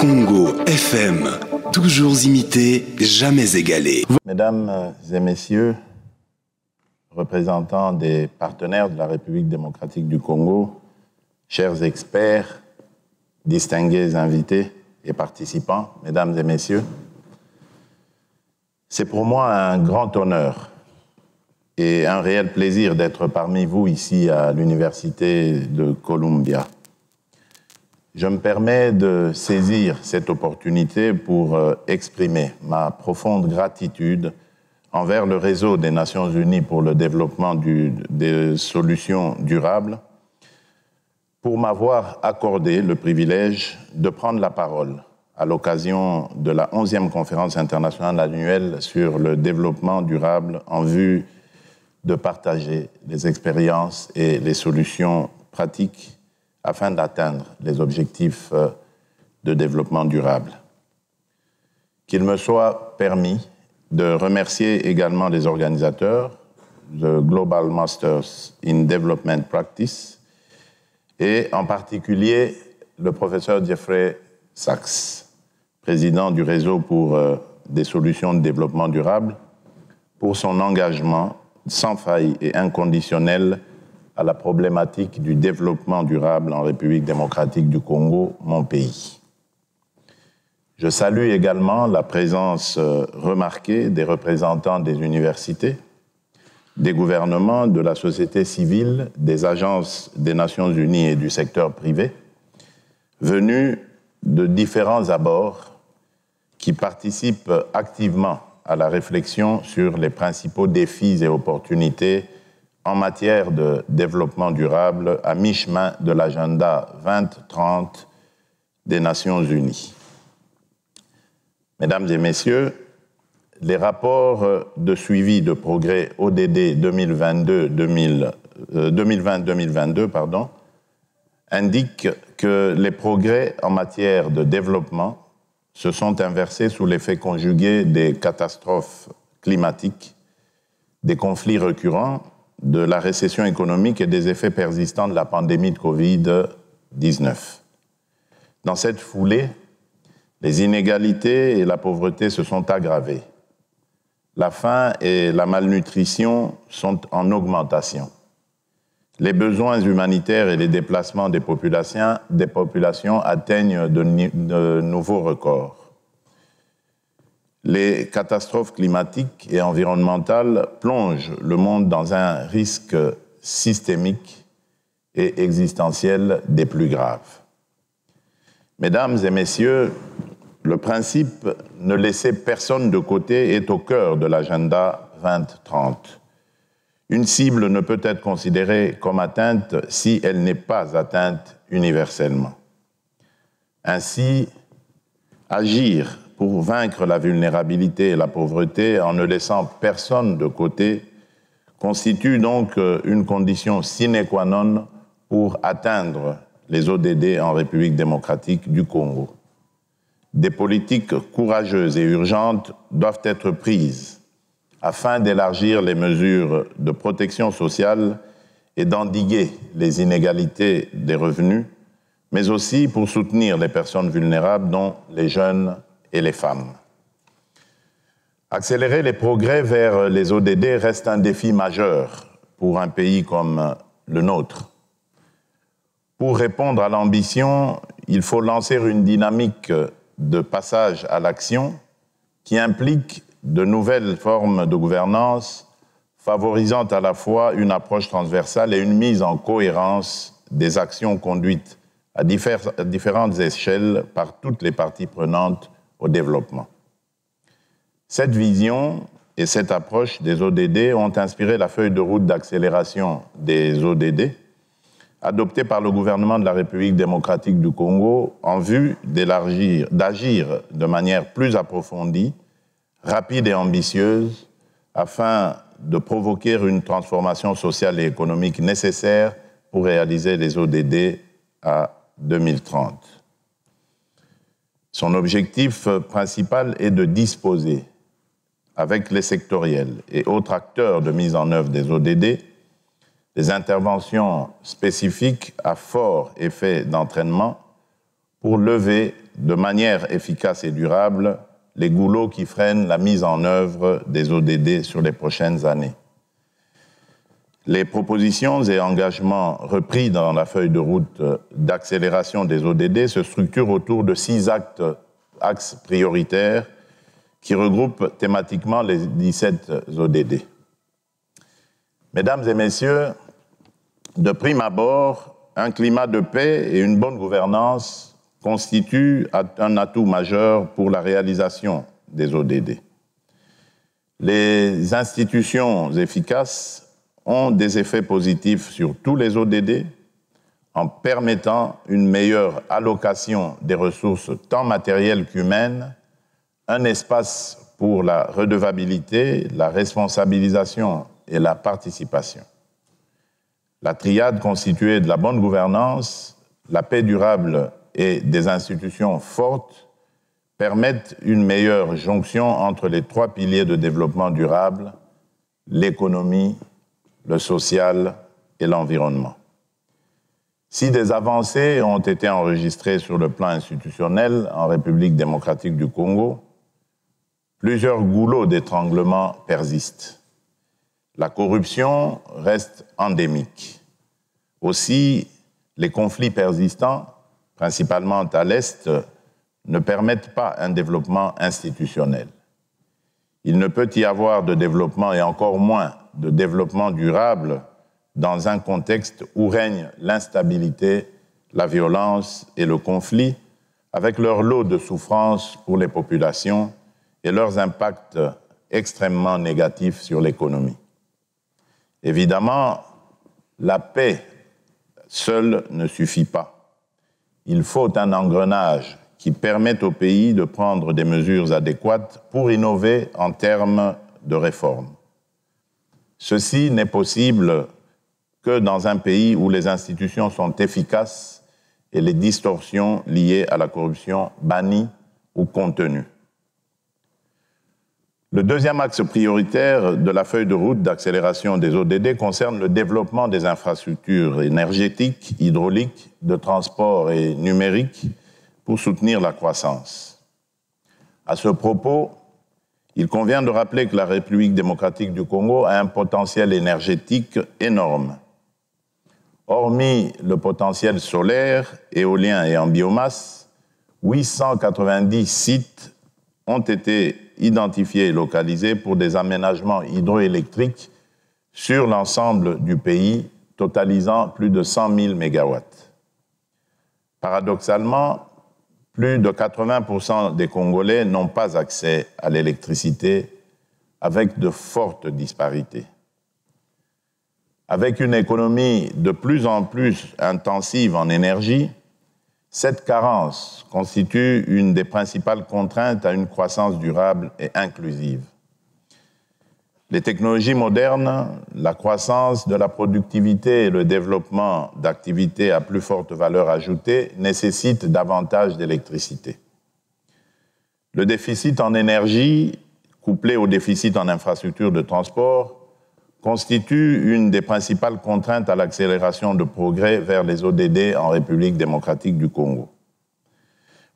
Congo FM, toujours imité, jamais égalé. Mesdames euh, et messieurs, représentants des partenaires de la République démocratique du Congo, chers experts, distingués invités et participants, mesdames et messieurs, c'est pour moi un grand honneur et un réel plaisir d'être parmi vous ici à l'Université de Columbia. Je me permets de saisir cette opportunité pour euh, exprimer ma profonde gratitude envers le réseau des Nations Unies pour le développement des solutions durables pour m'avoir accordé le privilège de prendre la parole à l'occasion de la 11e conférence internationale annuelle sur le développement durable en vue de partager les expériences et les solutions pratiques afin d'atteindre les objectifs euh, de développement durable. Qu'il me soit permis de remercier également les organisateurs, le Global Masters in Development Practice, et en particulier le professeur Jeffrey Sachs, président du réseau pour euh, des solutions de développement durable, pour son engagement sans faille et inconditionnel à la problématique du développement durable en République démocratique du Congo, mon pays. Je salue également la présence euh, remarquée des représentants des universités, des gouvernements, de la société civile, des agences des Nations Unies et du secteur privé, venus de différents abords qui participent activement à la réflexion sur les principaux défis et opportunités en matière de développement durable à mi-chemin de l'agenda 2030 des Nations Unies. Mesdames et Messieurs, les rapports de suivi de progrès ODD 2020-2022 euh, indiquent que les progrès en matière de développement se sont inversés sous l'effet conjugué des catastrophes climatiques, des conflits récurrents de la récession économique et des effets persistants de la pandémie de Covid-19. Dans cette foulée, les inégalités et la pauvreté se sont aggravées. La faim et la malnutrition sont en augmentation. Les besoins humanitaires et les déplacements des populations, atteignent de nouveaux records. Les catastrophes climatiques et environnementales plongent le monde dans un risque systémique et existentiel des plus graves. Mesdames et messieurs, le principe ne laisser personne de côté est au cœur de l'agenda 2030. Une cible ne peut être considérée comme atteinte si elle n'est pas atteinte universellement. Ainsi, agir pour vaincre la vulnérabilité et la pauvreté en ne laissant personne de côté constitue donc euh, une condition sine qua non pour atteindre les ODD en République démocratique du Congo. Des politiques courageuses et urgentes doivent être prises afin d'élargir les mesures de protection sociale et d'endiguer les inégalités des revenus, mais aussi pour soutenir les personnes vulnérables dont les jeunes et les femmes. Accélérer les progrès vers les ODD reste un défi majeur pour un pays comme le nôtre. Pour répondre à l'ambition, il faut lancer une dynamique de passage à l'action qui implique de nouvelles formes de gouvernance favorisant à la fois une approche transversale et une mise en cohérence des actions conduites à, différentes échelles par toutes les parties prenantes au développement. Cette vision et cette approche des ODD ont inspiré la feuille de route d'accélération des ODD adoptée par le gouvernement de la République démocratique du Congo en vue d'agir de manière plus approfondie, rapide et ambitieuse afin de provoquer une transformation sociale et économique nécessaire pour réaliser les ODD à 2030. Son objectif euh, principal est de disposer, avec les sectoriels et autres acteurs de mise en œuvre des ODD, des interventions spécifiques à fort effet d'entraînement pour lever de manière efficace et durable les goulots qui freinent la mise en œuvre des ODD sur les prochaines années. Les propositions et engagements repris dans la feuille de route euh, d'accélération des ODD se structurent autour de six actes, axes prioritaires qui regroupent thématiquement les 17 ODD. Mesdames et messieurs, de prime abord, un climat de paix et une bonne gouvernance constituent un atout majeur pour la réalisation des ODD. Les institutions efficaces ont des effets positifs sur tous les ODD en permettant une meilleure allocation des ressources tant matérielles qu'humaines, un espace pour la redevabilité, la responsabilisation et la participation. La triade constituée de la bonne gouvernance, la paix durable et des institutions fortes permettent une meilleure jonction entre les trois piliers de développement durable, l'économie, le social et l'environnement. Si des avancées ont été enregistrées sur le plan institutionnel en République démocratique du Congo, plusieurs goulots d'étranglement persistent. La corruption reste endémique. Aussi, les conflits persistants, principalement à l'Est, ne permettent pas un développement institutionnel. Il ne peut y avoir de développement et encore moins de développement durable dans un contexte où règne l'instabilité, la violence et le conflit, avec leur lot de souffrances pour les populations et leurs impacts extrêmement négatifs sur l'économie. Évidemment, la paix seule ne suffit pas. Il faut un engrenage qui permette au pays de prendre des mesures adéquates pour innover en termes de réformes. Ceci n'est possible que dans un pays où les institutions sont efficaces et les distorsions liées à la corruption bannies ou contenues. Le deuxième axe prioritaire de la feuille de route d'accélération des ODD concerne le développement des infrastructures énergétiques, hydrauliques, de transport et numériques pour soutenir la croissance. À ce propos, il convient de rappeler que la République démocratique du Congo a un potentiel énergétique énorme. Hormis le potentiel solaire, éolien et en biomasse, 890 sites ont été identifiés et localisés pour des aménagements hydroélectriques sur l'ensemble du pays, totalisant plus de 100 000 MW. Paradoxalement, plus de 80% des Congolais n'ont pas accès à l'électricité avec de fortes disparités. Avec une économie de plus en plus intensive en énergie, cette carence constitue une des principales contraintes à une croissance durable et inclusive. Les technologies modernes, la croissance de la productivité et le développement d'activités à plus forte valeur ajoutée nécessitent davantage d'électricité. Le déficit en énergie, couplé au déficit en infrastructures de transport, constitue une des principales contraintes à l'accélération de progrès vers les ODD en République démocratique du Congo.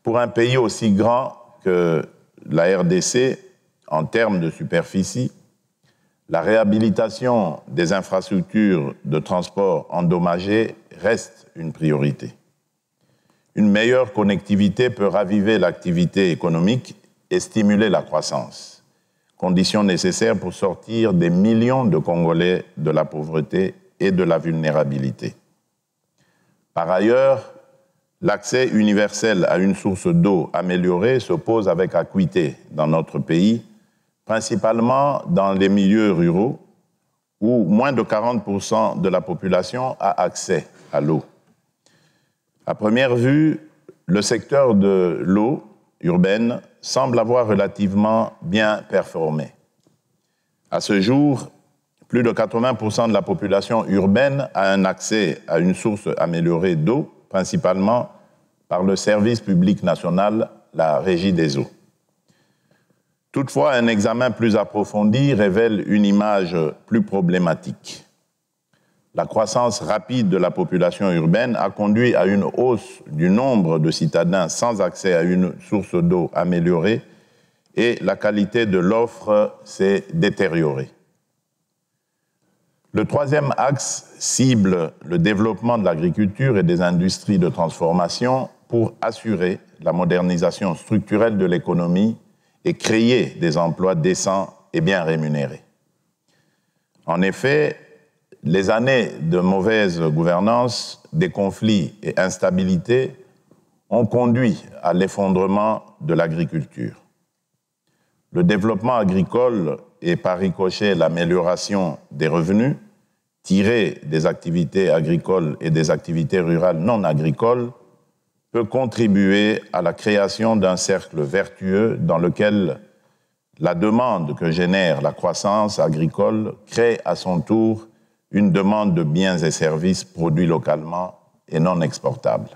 Pour un pays aussi grand que la RDC en termes de superficie, la réhabilitation des infrastructures de transport endommagées reste une priorité. Une meilleure connectivité peut raviver l'activité économique et stimuler la croissance, condition nécessaire pour sortir des millions de Congolais de la pauvreté et de la vulnérabilité. Par ailleurs, l'accès universel à une source d'eau améliorée s'oppose avec acuité dans notre pays principalement dans les milieux ruraux, où moins de 40% de la population a accès à l'eau. À première vue, le secteur de l'eau urbaine semble avoir relativement bien performé. À ce jour, plus de 80% de la population urbaine a un accès à une source améliorée d'eau, principalement par le service public national, la Régie des eaux. Toutefois, un examen plus approfondi révèle une image plus problématique. La croissance rapide de la population urbaine a conduit à une hausse du nombre de citadins sans accès à une source d'eau améliorée et la qualité de l'offre s'est détériorée. Le troisième axe cible le développement de l'agriculture et des industries de transformation pour assurer la modernisation structurelle de l'économie et créer des emplois décents et bien rémunérés. En effet, les années de mauvaise gouvernance, des conflits et instabilité ont conduit à l'effondrement de l'agriculture. Le développement agricole et par ricochet l'amélioration des revenus tirés des activités agricoles et des activités rurales non agricoles peut contribuer à la création d'un cercle vertueux dans lequel la demande que génère la croissance agricole crée à son tour une demande de biens et services produits localement et non exportables.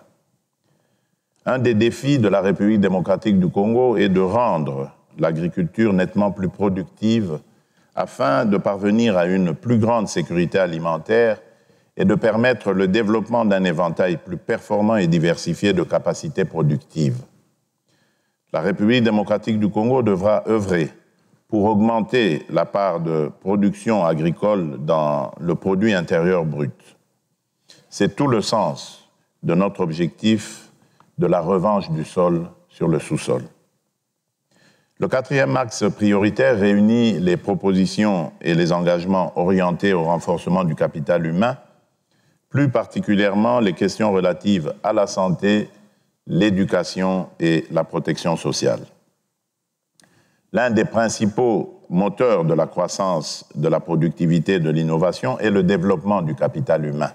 Un des défis de la République démocratique du Congo est de rendre l'agriculture nettement plus productive afin de parvenir à une plus grande sécurité alimentaire et de permettre le développement d'un éventail plus performant et diversifié de capacités productives. La République démocratique du Congo devra œuvrer pour augmenter la part de production agricole dans le produit intérieur brut. C'est tout le sens de notre objectif de la revanche du sol sur le sous-sol. Le quatrième axe prioritaire réunit les propositions et les engagements orientés au renforcement du capital humain plus particulièrement les questions relatives à la santé, l'éducation et la protection sociale. L'un des principaux moteurs de la croissance, de la productivité, de l'innovation est le développement du capital humain.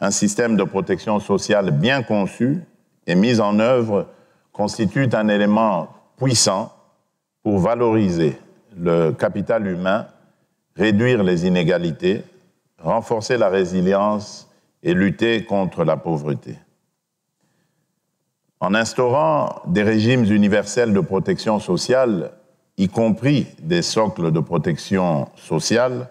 Un système de protection sociale bien conçu et mis en œuvre constitue un élément puissant pour valoriser le capital humain, réduire les inégalités, renforcer la résilience et lutter contre la pauvreté. En instaurant des régimes universels de protection sociale, y compris des socles de protection sociale,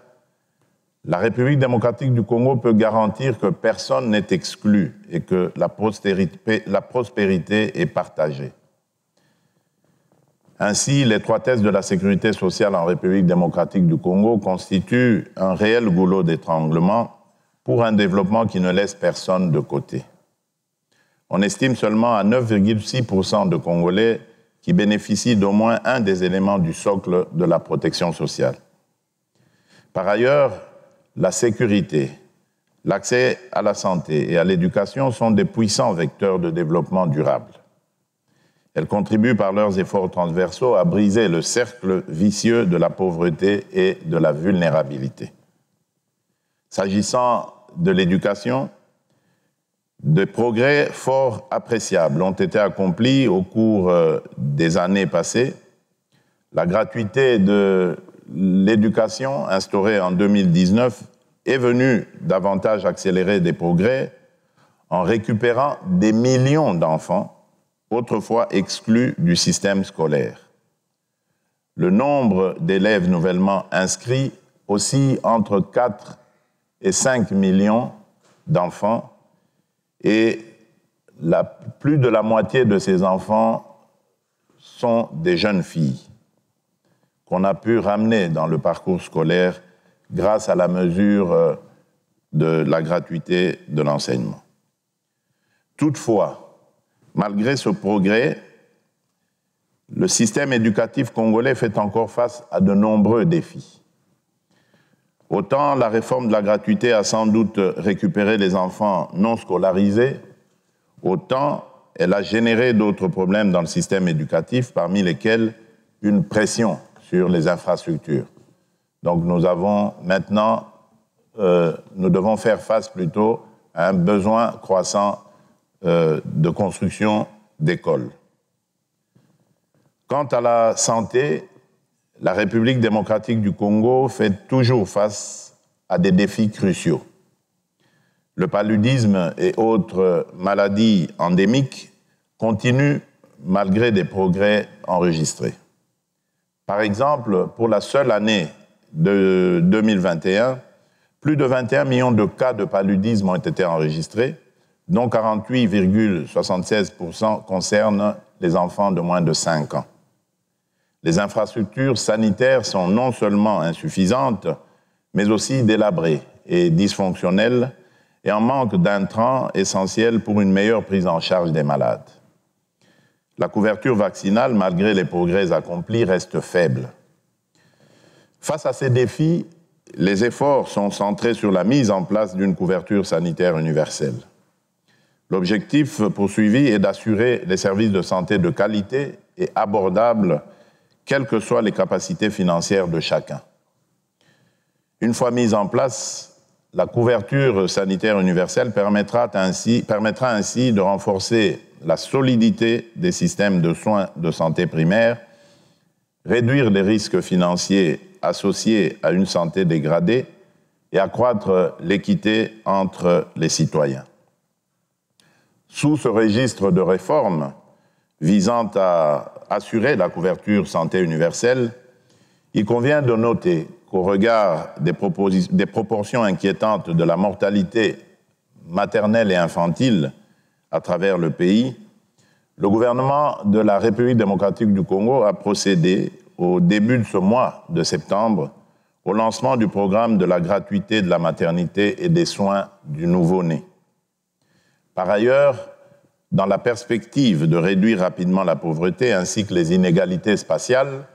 la République démocratique du Congo peut garantir que personne n'est exclu et que la prospérité, est partagée. Ainsi, l'étroitesse de la sécurité sociale en République démocratique du Congo constitue un réel goulot d'étranglement pour un développement qui ne laisse personne de côté. On estime seulement à 9,6% de Congolais qui bénéficient d'au moins un des éléments du socle de la protection sociale. Par ailleurs, la sécurité, l'accès à la santé et à l'éducation sont des puissants vecteurs de développement durable. Elles contribuent par leurs efforts transversaux à briser le cercle vicieux de la pauvreté et de la vulnérabilité. S'agissant de l'éducation, des progrès fort appréciables ont été accomplis au cours euh, des années passées. La gratuité de l'éducation instaurée en 2019 est venue davantage accélérer des progrès en récupérant des millions d'enfants autrefois exclus du système scolaire. Le nombre d'élèves nouvellement inscrits oscille entre 4 et 5 millions d'enfants et la, plus de la moitié de ces enfants sont des jeunes filles qu'on a pu ramener dans le parcours scolaire grâce à la mesure euh, de la gratuité de l'enseignement. Toutefois, Malgré ce progrès, le système éducatif congolais fait encore face à de nombreux défis. Autant la réforme de la gratuité a sans doute récupéré les enfants non scolarisés, autant elle a généré d'autres problèmes dans le système éducatif, parmi lesquels une pression sur les infrastructures. Donc nous avons maintenant, euh, nous devons faire face plutôt à un besoin croissant euh, de construction d'écoles. Quant à la santé, la République démocratique du Congo fait toujours face à des défis cruciaux. Le paludisme et autres maladies endémiques continuent malgré des progrès enregistrés. Par exemple, pour la seule année de 2021, plus de 21 millions de cas de paludisme ont été enregistrés, dont 48,76% concernent les enfants de moins de 5 ans. Les infrastructures sanitaires sont non seulement insuffisantes, mais aussi délabrées et dysfonctionnelles et en manque d'intrants essentiels pour une meilleure prise en charge des malades. La couverture vaccinale, malgré les progrès accomplis, reste faible. Face à ces défis, les efforts sont centrés sur la mise en place d'une couverture sanitaire universelle. L'objectif poursuivi est d'assurer les services de santé de qualité et abordables, quelles que soient les capacités financières de chacun. Une fois mise en place, la couverture sanitaire universelle permettra ainsi, de renforcer la solidité des systèmes de soins de santé primaire, réduire les risques financiers associés à une santé dégradée et accroître l'équité entre les citoyens. Sous ce registre de réformes visant à assurer la couverture santé universelle, il convient de noter qu'au regard des, proportions inquiétantes de la mortalité maternelle et infantile à travers le pays, le gouvernement de la République démocratique du Congo a procédé au début de ce mois de septembre au lancement du programme de la gratuité de la maternité et des soins du nouveau-né. Par ailleurs, dans la perspective de réduire rapidement la pauvreté ainsi que les inégalités spatiales,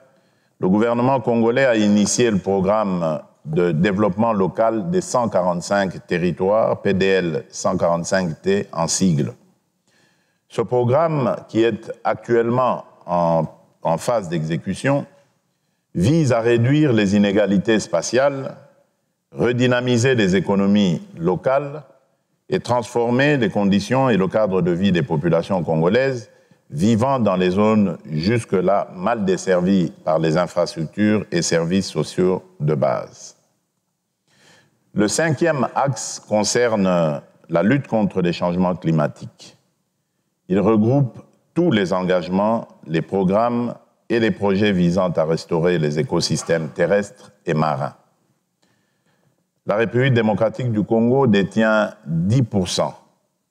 le gouvernement congolais a initié le programme de développement local des 145 territoires, PDL 145T en sigle. Ce programme, qui est actuellement en, en phase d'exécution, vise à réduire les inégalités spatiales, redynamiser les économies locales, et transformer les conditions et le cadre de vie des populations congolaises vivant dans les zones jusque-là mal desservies par les infrastructures et services sociaux de base. Le cinquième axe concerne la lutte contre les changements climatiques. Il regroupe tous les engagements, les programmes et les projets visant à restaurer les écosystèmes terrestres et marins. La République démocratique du Congo détient 10%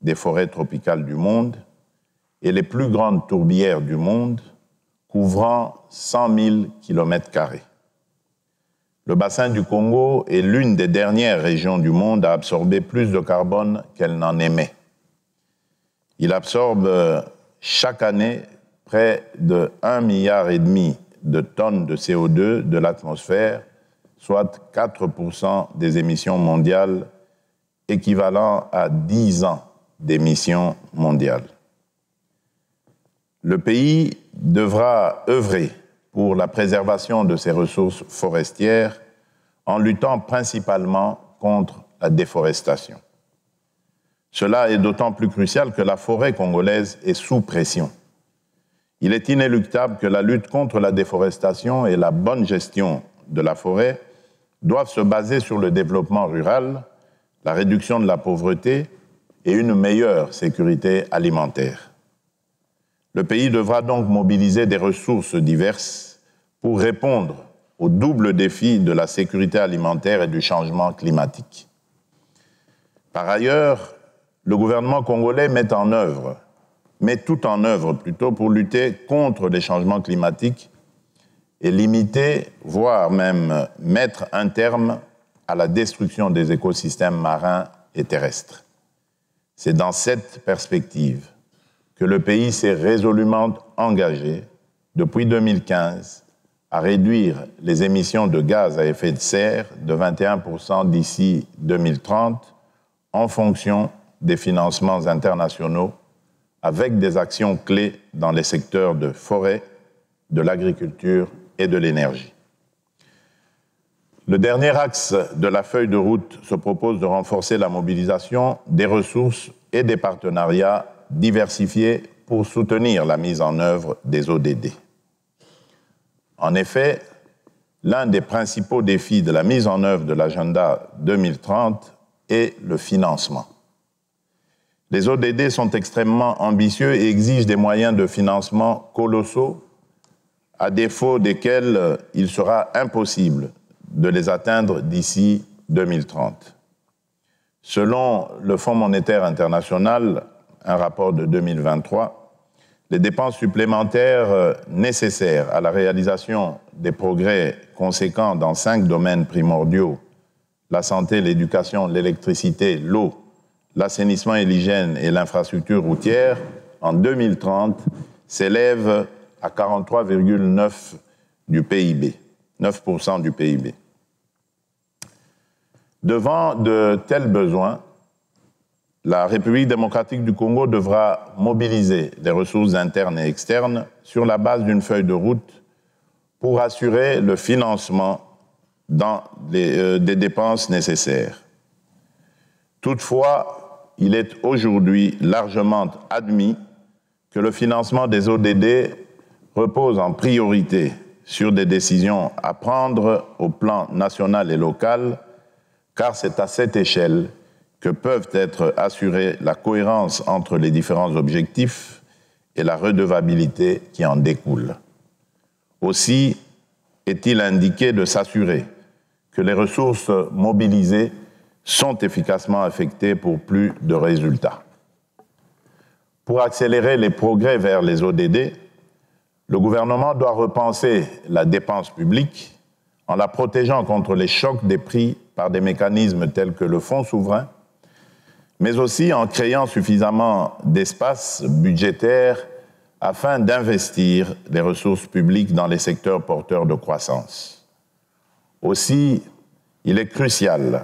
des forêts tropicales du monde et les plus grandes tourbières du monde, couvrant 100 000 km. Le bassin du Congo est l'une des dernières régions du monde à absorber plus de carbone qu'elle n'en émet. Il absorbe chaque année près de 1,5 milliard de tonnes de CO2 de l'atmosphère soit 4% des émissions mondiales, équivalent à 10 ans d'émissions mondiales. Le pays devra œuvrer pour la préservation de ses ressources forestières en luttant principalement contre la déforestation. Cela est d'autant plus crucial que la forêt congolaise est sous pression. Il est inéluctable que la lutte contre la déforestation et la bonne gestion de la forêt doivent se baser sur le développement rural, la réduction de la pauvreté et une meilleure sécurité alimentaire. Le pays devra donc mobiliser des ressources diverses pour répondre au double défi de la sécurité alimentaire et du changement climatique. Par ailleurs, le gouvernement congolais met en œuvre, met tout en œuvre plutôt pour lutter contre les changements climatiques et limiter, voire même mettre un terme à la destruction des écosystèmes marins et terrestres. C'est dans cette perspective que le pays s'est résolument engagé depuis 2015 à réduire les émissions de gaz à effet de serre de 21% d'ici 2030 en fonction des financements internationaux avec des actions clés dans les secteurs de forêt, de l'agriculture et de l'énergie. Le dernier axe de la feuille de route se propose de renforcer la mobilisation des ressources et des partenariats diversifiés pour soutenir la mise en œuvre des ODD. En effet, l'un des principaux défis de la mise en œuvre de l'agenda 2030 est le financement. Les ODD sont extrêmement ambitieux et exigent des moyens de financement colossaux à défaut desquels euh, il sera impossible de les atteindre d'ici 2030. Selon le Fonds monétaire international, un rapport de 2023, les dépenses supplémentaires euh, nécessaires à la réalisation des progrès conséquents dans cinq domaines primordiaux, la santé, l'éducation, l'électricité, l'eau, l'assainissement et l'hygiène et l'infrastructure routière, en 2030 s'élèvent à 43,9 du PIB, 9% du PIB. Devant de tels besoins, la République démocratique du Congo devra mobiliser des ressources internes et externes sur la base d'une feuille de route pour assurer le financement euh, des dépenses nécessaires. Toutefois, il est aujourd'hui largement admis que le financement des ODD repose en priorité sur des décisions à prendre au plan national et local, car c'est à cette échelle que peuvent être assurées la cohérence entre les différents objectifs et la redevabilité qui en découle. Aussi est-il indiqué de s'assurer que les ressources mobilisées sont efficacement affectées pour plus de résultats. Pour accélérer les progrès vers les ODD, le gouvernement doit repenser la dépense publique en la protégeant contre les chocs des prix par des mécanismes tels que le fonds souverain, mais aussi en créant suffisamment d'espace budgétaire afin d'investir les ressources publiques dans les secteurs porteurs de croissance. Aussi, il est crucial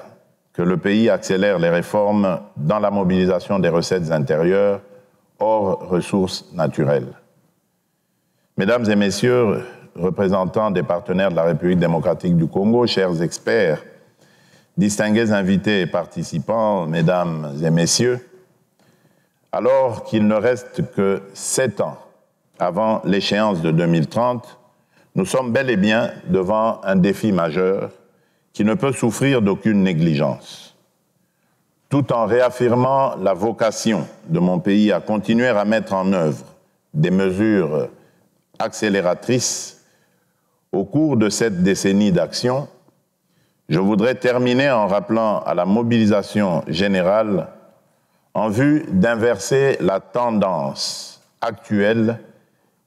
que le pays accélère les réformes dans la mobilisation des recettes intérieures hors ressources naturelles. Mesdames et messieurs, représentants des partenaires de la République démocratique du Congo, chers experts, distingués invités et participants, mesdames et messieurs, alors qu'il ne reste que sept ans avant l'échéance de 2030, nous sommes bel et bien devant un défi majeur qui ne peut souffrir d'aucune négligence. Tout en réaffirmant la vocation de mon pays à continuer à mettre en œuvre des mesures accélératrice au cours de cette décennie d'action, je voudrais terminer en rappelant à la mobilisation générale en vue d'inverser la tendance actuelle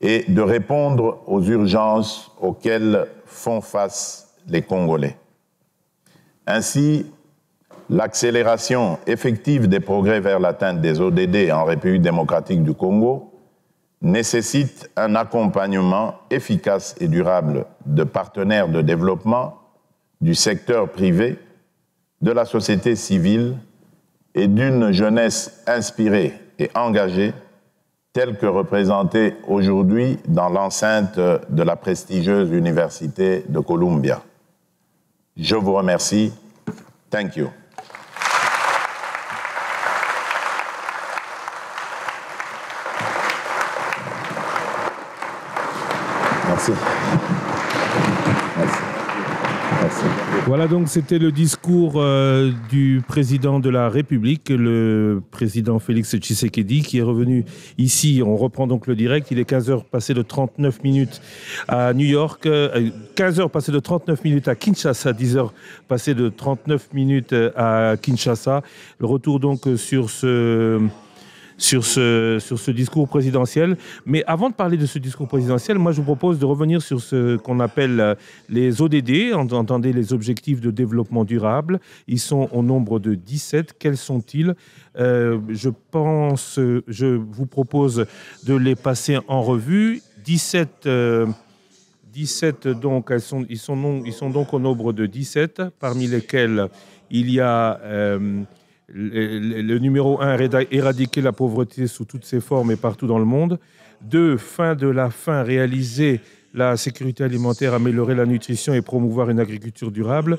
et de répondre aux urgences auxquelles font face les Congolais. Ainsi, l'accélération effective des progrès vers l'atteinte des ODD en République démocratique du Congo nécessite un accompagnement efficace et durable de partenaires de développement, du secteur privé, de la société civile et d'une jeunesse inspirée et engagée telle que représentée aujourd'hui dans l'enceinte de la prestigieuse Université de Columbia. Je vous remercie. Thank you. Voilà donc c'était le discours euh, du président de la République, le président Félix Tshisekedi, qui est revenu ici. On reprend donc le direct. Il est 15h passé de 39 minutes à New York, 15h euh, passé de 39 minutes à Kinshasa, 10h passé de 39 minutes à Kinshasa. Le retour donc sur ce sur ce, sur ce discours présidentiel. Mais avant de parler de ce discours présidentiel, moi je vous propose de revenir sur ce qu'on appelle euh, les ODD, entendez les objectifs de développement durable. Ils sont au nombre de 17. Quels sont-ils euh, Je pense, je vous propose de les passer en revue. 17... 17 euh, donc, elles sont, ils, sont ils sont donc au nombre de 17, parmi lesquels il y a le, numéro un, éradiquer la pauvreté sous toutes ses formes et partout dans le monde. Deux, fin de la faim, réaliser la sécurité alimentaire, améliorer la nutrition et promouvoir une agriculture durable.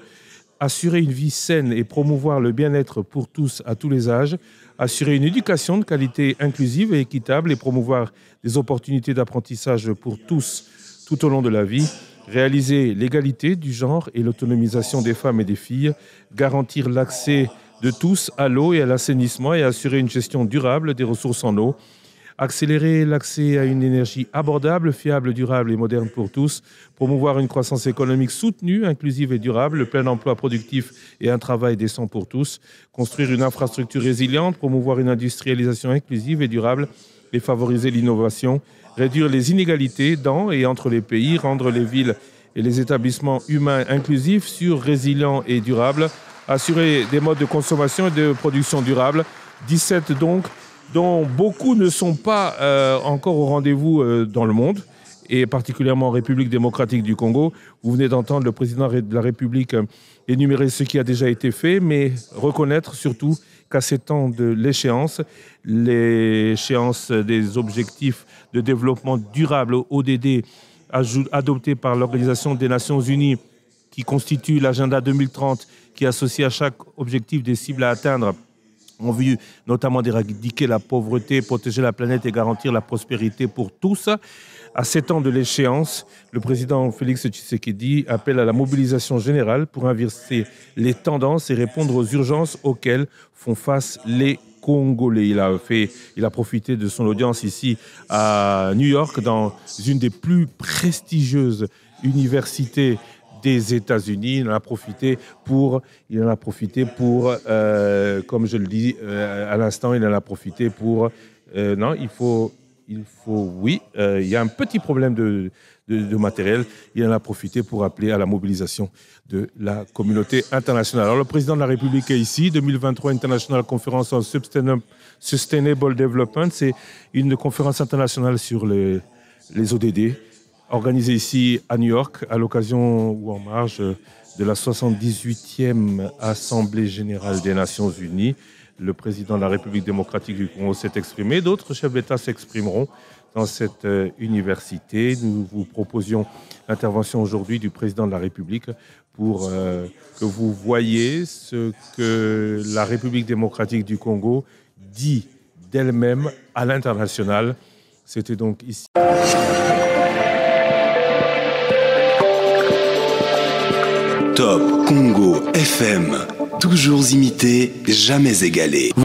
Assurer une vie saine et promouvoir le bien-être pour tous à tous les âges. Assurer une éducation de qualité inclusive et équitable et promouvoir des opportunités d'apprentissage pour tous tout au long de la vie réaliser l'égalité du genre et l'autonomisation des femmes et des filles, garantir l'accès de tous à l'eau et à l'assainissement et assurer une gestion durable des ressources en eau. Accélérer l'accès à une énergie abordable, fiable, durable et moderne pour tous. Promouvoir une croissance économique soutenue, inclusive et durable, le plein emploi productif et un travail décent pour tous. Construire une infrastructure résiliente, promouvoir une industrialisation inclusive et durable et favoriser l'innovation. Réduire les inégalités dans et entre les pays, rendre les villes et les établissements humains inclusifs, sûrs, résilients et durables assurer des modes de consommation et de production durable. 17 donc, dont beaucoup ne sont pas euh, encore au rendez-vous euh, dans le monde, et particulièrement en République démocratique du Congo. Vous venez d'entendre le président de la République euh, énumérer ce qui a déjà été fait, mais reconnaître surtout qu'à ces temps de l'échéance, l'échéance des objectifs de développement durable ODD adoptés par l'Organisation des Nations Unies, qui constitue l'agenda 2030 qui associe à chaque objectif des cibles à atteindre en vue notamment d'éradiquer la pauvreté, protéger la planète et garantir la prospérité pour tous. À sept ans de l'échéance, le président Félix Tshisekedi appelle à la mobilisation générale pour inverser les tendances et répondre aux urgences auxquelles font face les Congolais. Il a, fait, il a profité de son audience ici à New York, dans une des plus prestigieuses universités des États-Unis. Il en a profité pour, il en a profité pour, euh, comme je le dis euh, à l'instant, il en a profité pour. Euh, non, il faut, il faut, oui, il y a un petit problème de, de, matériel. Il en a profité pour appeler à la mobilisation de la communauté internationale. Alors, le président de la République est ici. 2023 International Conference on Sustainable Development. C'est une conférence internationale sur les, les ODD organisé ici à New York à l'occasion ou en marge de la 78e Assemblée générale des Nations unies. Le président de la République démocratique du Congo s'est exprimé. D'autres chefs d'État s'exprimeront dans cette euh, université. Nous vous proposions l'intervention aujourd'hui du président de la République pour euh, que vous voyez ce que la République démocratique du Congo dit d'elle-même à l'international. C'était donc ici. Top Congo FM. Toujours imité, jamais égalé.